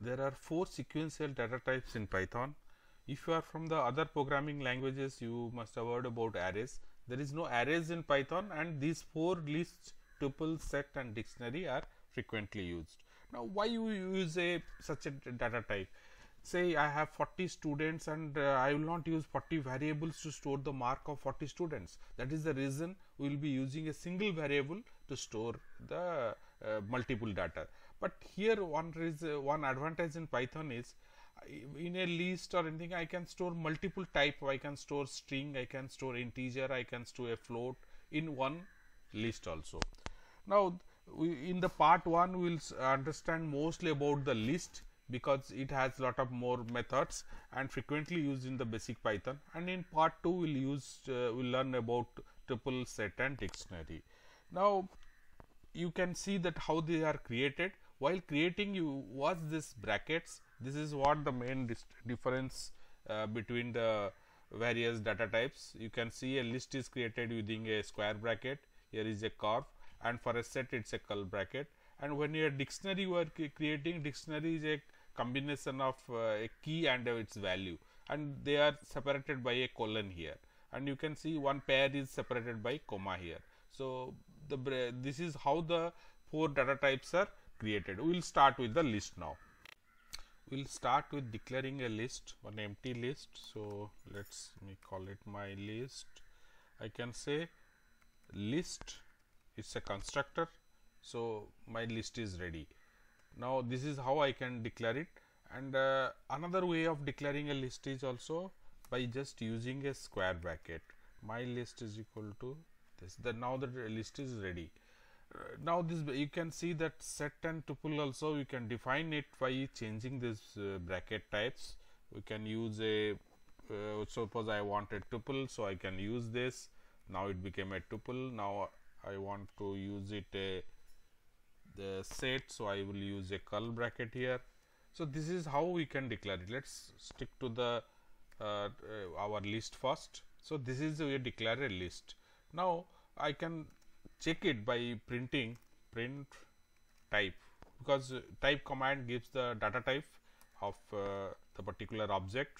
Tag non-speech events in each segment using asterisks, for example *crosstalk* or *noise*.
there are four sequential data types in Python. If you are from the other programming languages, you must have heard about arrays. There is no arrays in Python and these four lists, tuple, set and dictionary are frequently used. Now, why you use a such a data type? Say I have 40 students and uh, I will not use 40 variables to store the mark of 40 students. That is the reason we will be using a single variable to store the uh, multiple data but here one is one advantage in python is in a list or anything I can store multiple type I can store string I can store integer I can store a float in one list also. Now we, in the part 1 we will understand mostly about the list because it has lot of more methods and frequently used in the basic Python and in part 2 we will use uh, we will learn about tuple set and dictionary. Now you can see that how they are created while creating you watch this brackets this is what the main difference uh, between the various data types you can see a list is created using a square bracket here is a curve and for a set it's a curl bracket and when you are dictionary you are creating dictionary is a combination of uh, a key and uh, its value and they are separated by a colon here and you can see one pair is separated by comma here so the this is how the four data types are created. We will start with the list now. We will start with declaring a list, an empty list. So, let us me call it my list. I can say list is a constructor. So, my list is ready. Now, this is how I can declare it and uh, another way of declaring a list is also by just using a square bracket. My list is equal to this. The, now the list is ready now this you can see that set and tuple also you can define it by changing this uh, bracket types we can use a uh, suppose i wanted tuple so i can use this now it became a tuple now i want to use it a the set so i will use a curl bracket here so this is how we can declare it let's stick to the uh, uh, our list first so this is we declare a list now i can check it by printing print type because uh, type command gives the data type of uh, the particular object.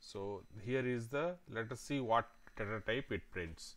So, here is the let us see what data type it prints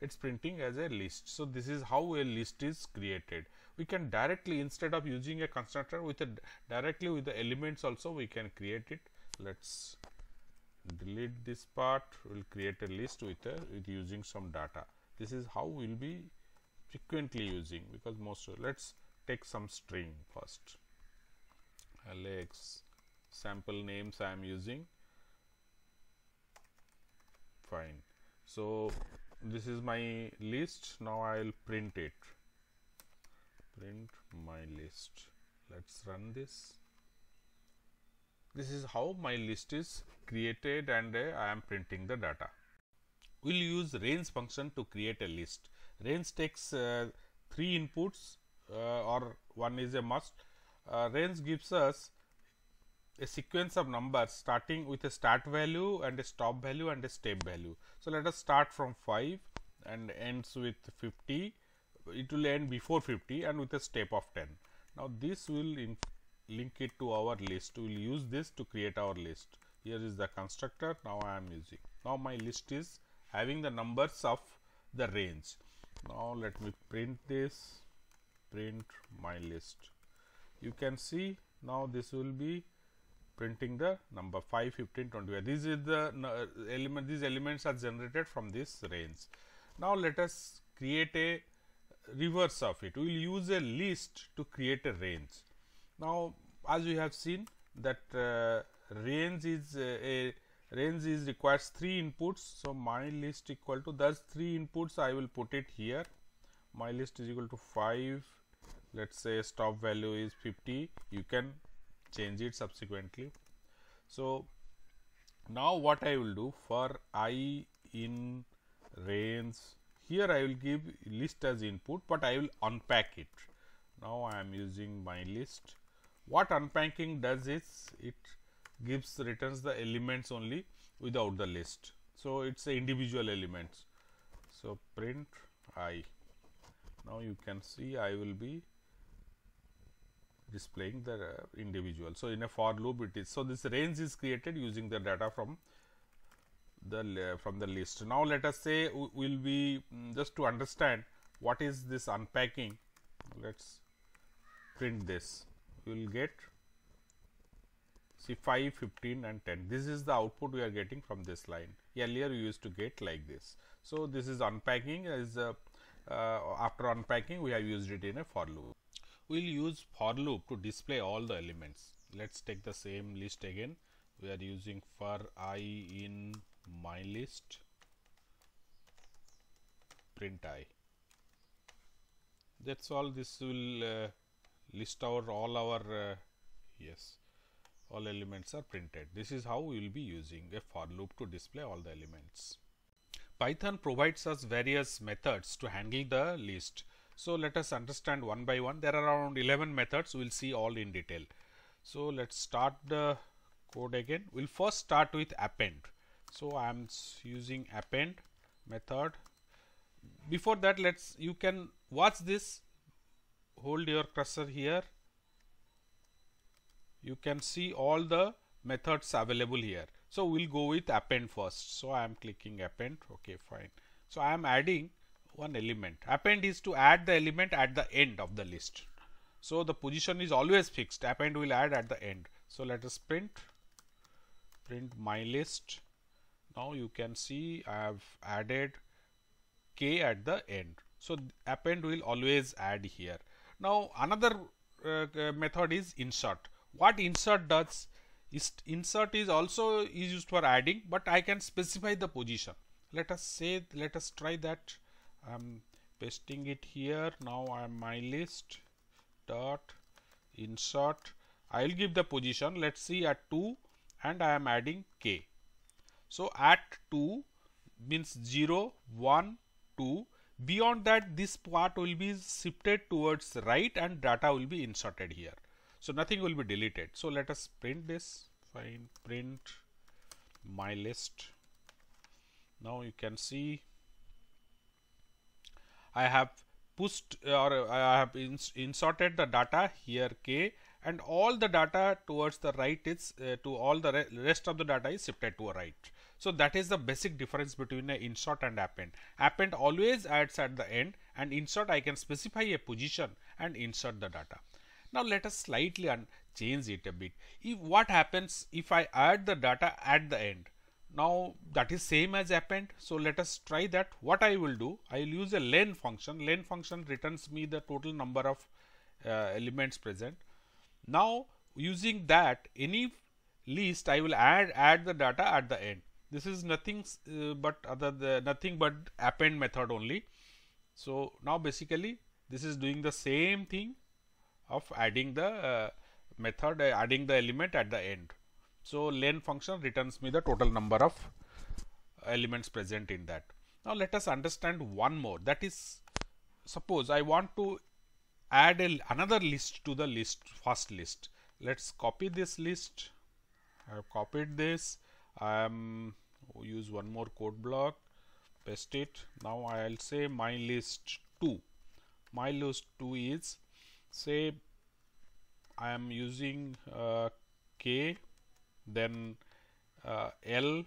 it is printing as a list. So, this is how a list is created. We can directly instead of using a constructor with a directly with the elements also we can create it. Let us delete this part, we will create a list with, a, uh, with using some data this is how we will be frequently using because most let's take some string first alex sample names i am using fine so this is my list now i will print it print my list let's run this this is how my list is created and uh, i am printing the data we will use range function to create a list. Range takes uh, 3 inputs uh, or one is a must. Uh, range gives us a sequence of numbers starting with a start value and a stop value and a step value. So, let us start from 5 and ends with 50. It will end before 50 and with a step of 10. Now, this will link it to our list. We will use this to create our list. Here is the constructor. Now, I am using. Now, my list is having the numbers of the range. Now, let me print this, print my list. You can see now this will be printing the number 5, 15, 20. This is the uh, element, these elements are generated from this range. Now, let us create a reverse of it. We will use a list to create a range. Now, as we have seen that uh, range is uh, a range is requires three inputs so my list equal to those three inputs i will put it here my list is equal to 5 let's say stop value is 50 you can change it subsequently so now what i will do for i in range here i will give list as input but i will unpack it now i am using my list what unpacking does is it gives returns the elements only without the list. So, it is individual elements. So, print i. Now, you can see I will be displaying the uh, individual. So, in a for loop it is. So, this range is created using the data from the uh, from the list. Now, let us say we will be um, just to understand what is this unpacking let us print this. We will get see 5, 15 and 10. This is the output we are getting from this line. Earlier we used to get like this. So, this is unpacking as uh, uh, after unpacking we have used it in a for loop. We will use for loop to display all the elements. Let us take the same list again. We are using for i in my list print i. That is all this will uh, list our all our uh, yes all elements are printed. This is how we will be using a for loop to display all the elements. Python provides us various methods to handle the list. So let us understand one by one. There are around 11 methods. We will see all in detail. So let's start the code again. We'll first start with append. So I'm using append method. Before that, let's you can watch this. Hold your cursor here you can see all the methods available here. So we'll go with append first. So I am clicking append. Okay, fine. So I am adding one element. Append is to add the element at the end of the list. So the position is always fixed. Append will add at the end. So let us print print my list. Now you can see I have added k at the end. So append will always add here. Now another uh, uh method is insert what insert does is insert is also is used for adding but I can specify the position let us say let us try that I'm pasting it here now I'm my list dot insert I will give the position let's see at 2 and I am adding k so at 2 means 0 1 2 beyond that this part will be shifted towards right and data will be inserted here so nothing will be deleted. So let us print this. Fine, print my list. Now you can see I have pushed uh, or uh, I have ins inserted the data here k and all the data towards the right is uh, to all the re rest of the data is shifted to a right. So that is the basic difference between a insert and append. Append always adds at the end and insert I can specify a position and insert the data. Now let us slightly change it a bit. If what happens if I add the data at the end? Now that is same as append. So let us try that. What I will do, I will use a len function. Len function returns me the total number of uh, elements present. Now using that any list I will add add the data at the end. This is nothing uh, but other the, nothing but append method only. So now basically this is doing the same thing of adding the uh, method uh, adding the element at the end. So, len function returns me the total number of elements present in that. Now, let us understand one more that is suppose I want to add a, another list to the list first list. Let us copy this list. I have copied this. I am use one more code block, paste it. Now, I will say my list 2. My list 2 is say I am using uh, k then uh, l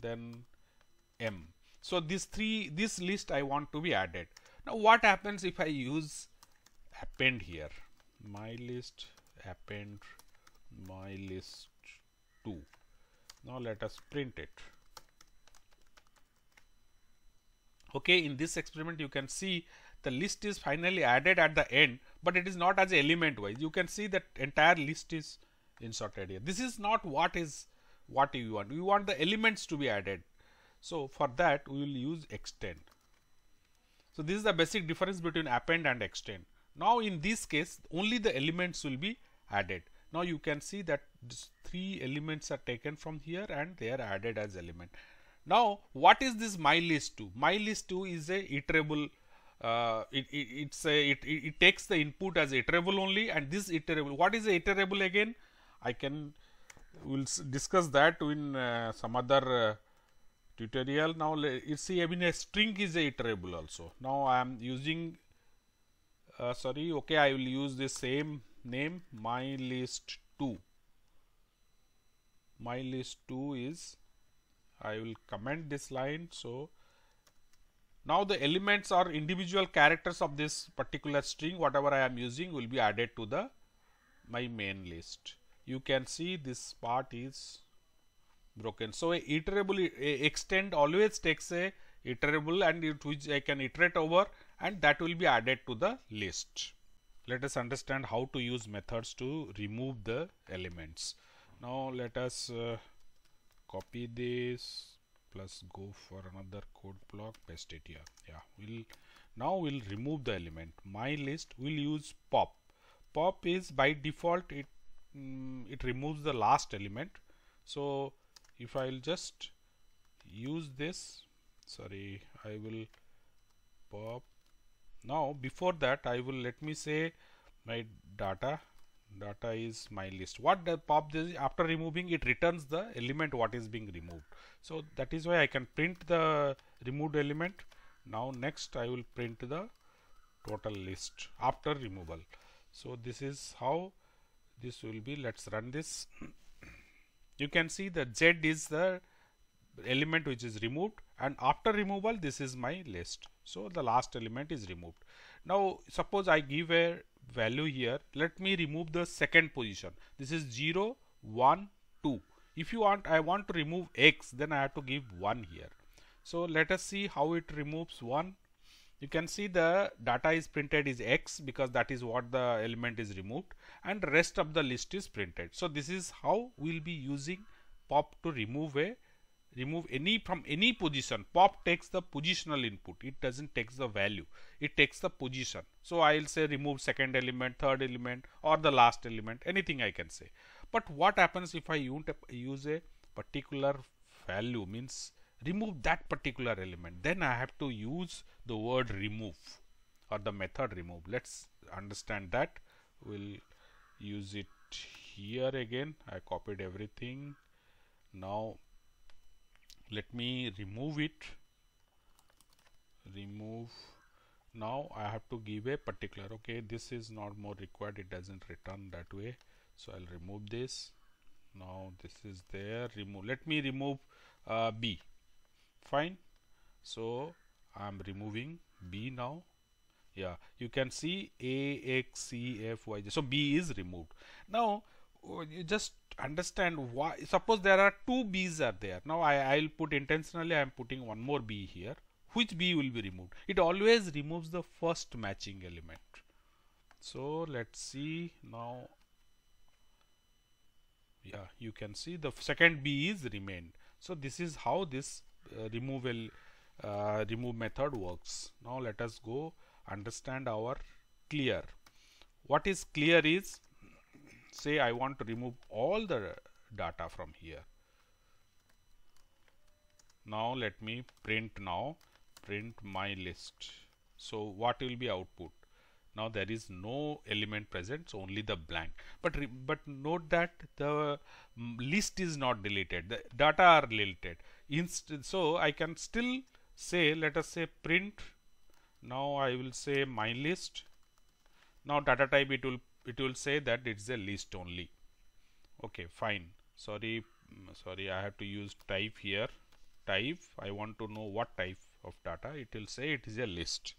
then m. So, these three this list I want to be added. Now, what happens if I use append here my list append my list 2. Now, let us print it. Okay, in this experiment you can see the list is finally added at the end, but it is not as element wise. You can see that entire list is inserted here. This is not what is what you want. You want the elements to be added. So for that we will use extend. So this is the basic difference between append and extend. Now in this case only the elements will be added. Now you can see that three elements are taken from here and they are added as element. Now what is this my list 2? My list 2 is a iterable uh, it, it, it's a, it, it, takes the input as iterable only and this iterable what is iterable again i can will discuss that in uh, some other uh, tutorial now you see i mean a string is a iterable also now i am using uh, sorry okay i will use the same name my list 2 my list 2 is i will comment this line so now the elements or individual characters of this particular string whatever I am using will be added to the my main list. You can see this part is broken. So a iterable a extend always takes a iterable and it which I can iterate over and that will be added to the list. Let us understand how to use methods to remove the elements. Now let us uh, copy this plus go for another code block paste it here yeah we'll now we'll remove the element my list will use pop pop is by default it mm, it removes the last element so if I'll just use this sorry I will pop now before that I will let me say my data data is my list what the pop does after removing it returns the element what is being removed so that is why I can print the removed element now next I will print the total list after removal so this is how this will be let's run this you can see the Z is the element which is removed and after removal this is my list so the last element is removed now suppose I give a value here let me remove the second position this is 0 1 2 if you want I want to remove X then I have to give 1 here so let us see how it removes 1 you can see the data is printed is X because that is what the element is removed and rest of the list is printed so this is how we'll be using pop to remove a remove any from any position pop takes the positional input it doesn't take the value it takes the position so i'll say remove second element third element or the last element anything i can say but what happens if i use a particular value means remove that particular element then i have to use the word remove or the method remove let's understand that we'll use it here again i copied everything now let me remove it remove now I have to give a particular okay this is not more required it doesn't return that way so I'll remove this now this is there remove let me remove uh, B fine so I'm removing B now yeah you can see A X C F Y J so B is removed now Oh, you just understand why suppose there are two b's are there now i i'll put intentionally i'm putting one more b here which b will be removed it always removes the first matching element so let's see now yeah you can see the second b is remained so this is how this uh, removal uh, remove method works now let us go understand our clear what is clear is say I want to remove all the data from here now let me print now print my list so what will be output now there is no element present so only the blank but but note that the mm, list is not deleted the data are deleted Inst so I can still say let us say print now I will say my list now data type it will it will say that it's a list only okay fine sorry mm, sorry I have to use type here type I want to know what type of data it will say it is a list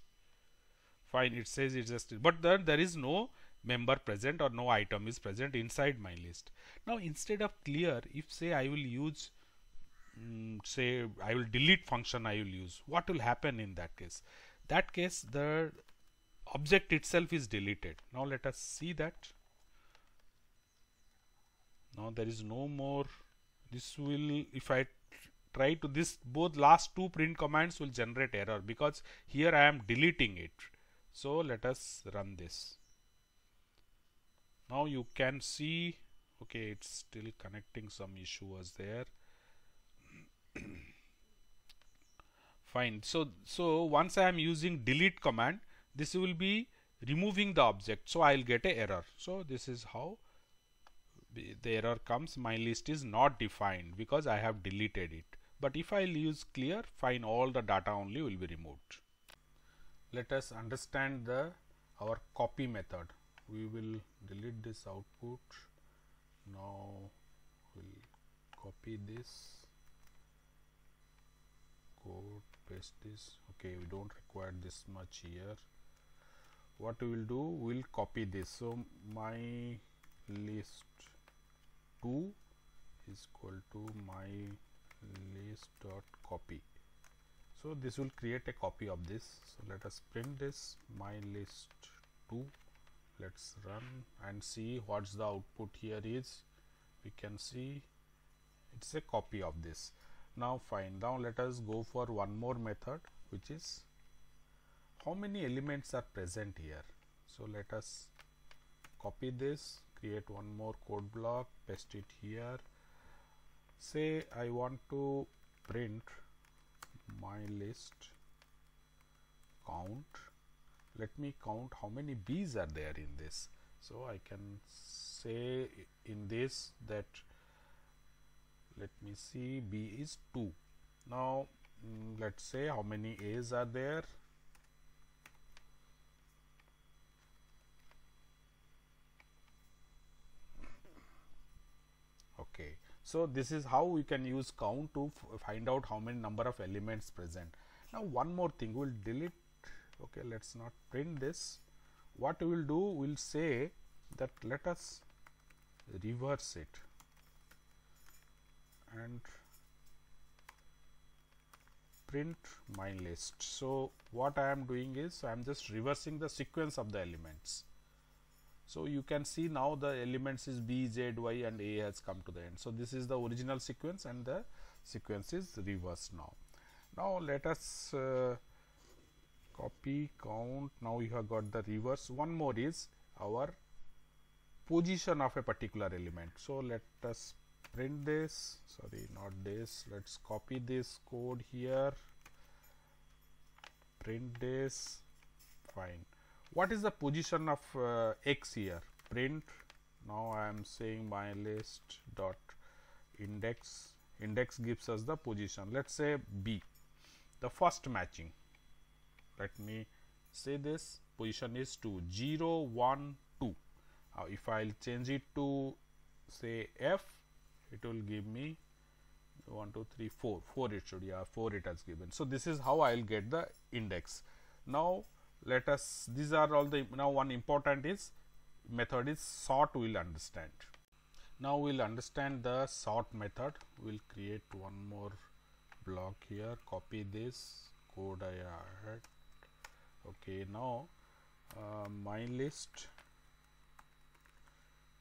fine it says it's a list. but there, there is no member present or no item is present inside my list now instead of clear if say I will use mm, say I will delete function I will use what will happen in that case that case the object itself is deleted. Now let us see that. Now there is no more. This will, if I try to this, both last two print commands will generate error because here I am deleting it. So let us run this. Now you can see, okay, it's still connecting some issue was there. *coughs* Fine. So, so once I am using delete command, this will be removing the object so I'll get a error so this is how the error comes my list is not defined because I have deleted it but if I use clear fine all the data only will be removed let us understand the our copy method we will delete this output now we'll copy this code paste this okay we don't require this much here what we will do we'll copy this so my list 2 is equal to my list dot copy so this will create a copy of this so let us print this my list 2 let's run and see what's the output here is we can see it's a copy of this now fine now let us go for one more method which is how many elements are present here. So, let us copy this, create one more code block, paste it here. Say I want to print my list count. Let me count how many B's are there in this. So, I can say in this that let me see b is 2 now mm, let's say how many a's are there So, this is how we can use count to find out how many number of elements present. Now, one more thing we will delete okay let us not print this. What we will do we will say that let us reverse it and print my list. So, what I am doing is I am just reversing the sequence of the elements. So you can see now the elements is B, Z, Y and A has come to the end. So this is the original sequence and the sequence is reversed now. Now let us uh, copy count. Now you have got the reverse. One more is our position of a particular element. So let us print this. Sorry, not this. Let's copy this code here. Print this. Fine what is the position of uh, x here print now I am saying my list dot index index gives us the position let us say B the first matching let me say this position is to 0 1 2 now if I will change it to say F it will give me 1 2 3 4 4 it should yeah 4 it has given so this is how I will get the index now let us these are all the now one important is method is sort we will understand. Now, we will understand the sort method we will create one more block here copy this code I had okay now uh, my list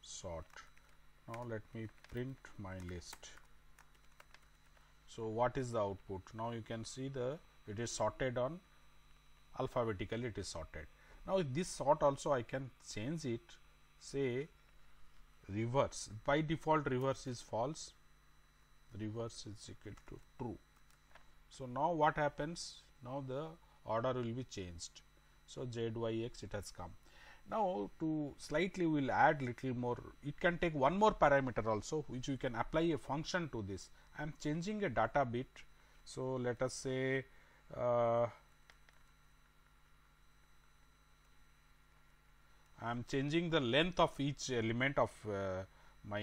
sort now let me print my list so what is the output now you can see the it is sorted on alphabetically it is sorted. Now, if this sort also I can change it say reverse by default reverse is false reverse is equal to true. So, now what happens now the order will be changed. So, z y x it has come. Now, to slightly we will add little more it can take one more parameter also which we can apply a function to this. I am changing a data bit. So, let us say uh, I am changing the length of each element of uh, my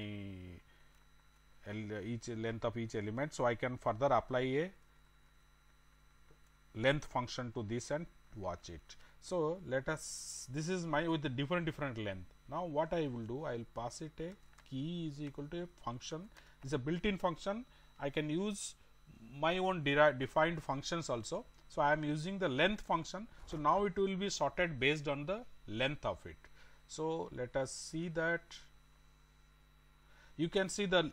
each length of each element. So, I can further apply a length function to this and watch it. So, let us this is my with the different different length. Now, what I will do I will pass it a key is equal to a function is a built in function. I can use my own defined functions also. So, I am using the length function. So, now it will be sorted based on the length of it. So, let us see that you can see the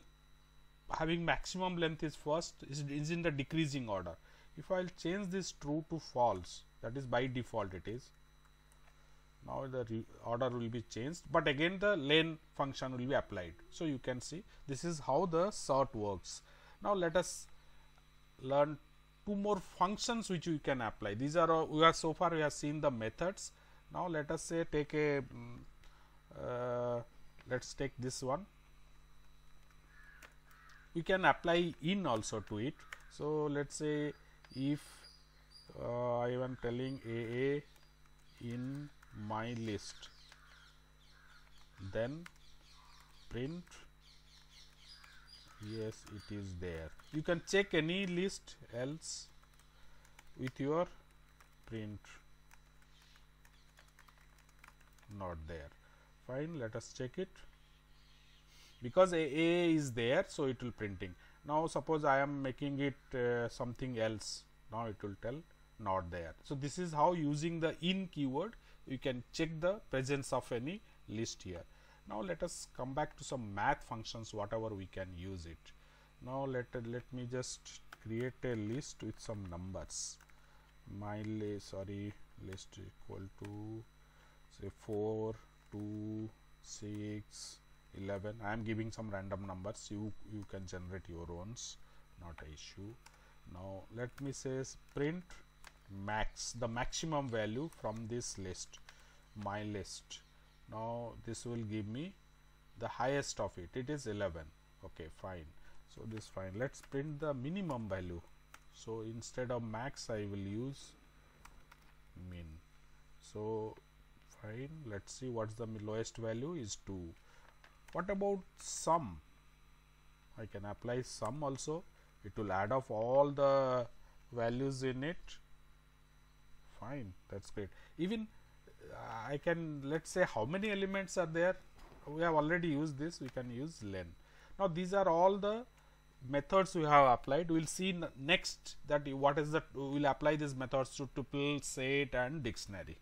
having maximum length is first is, is in the decreasing order. If I will change this true to false that is by default it is now the order will be changed, but again the len function will be applied. So, you can see this is how the sort works. Now, let us learn two more functions which we can apply. These are we are so far we have seen the methods now, let us say take a mm, uh, let us take this one we can apply in also to it. So, let us say if uh, I am telling A A in my list then print yes it is there. You can check any list else with your print not there fine let us check it because a, a is there so it will printing now suppose i am making it uh, something else now it will tell not there so this is how using the in keyword you can check the presence of any list here now let us come back to some math functions whatever we can use it now let let me just create a list with some numbers my list sorry list equal to say 4 2 6 11 i am giving some random numbers you you can generate your own. not a issue now let me say print max the maximum value from this list my list now this will give me the highest of it it is 11 okay fine so this fine let's print the minimum value so instead of max i will use min so fine let's see what's the lowest value is 2 what about sum I can apply sum also it will add up all the values in it fine that's great even uh, I can let's say how many elements are there we have already used this we can use len now these are all the methods we have applied we'll see next that what is the we'll apply these methods to tuple set and dictionary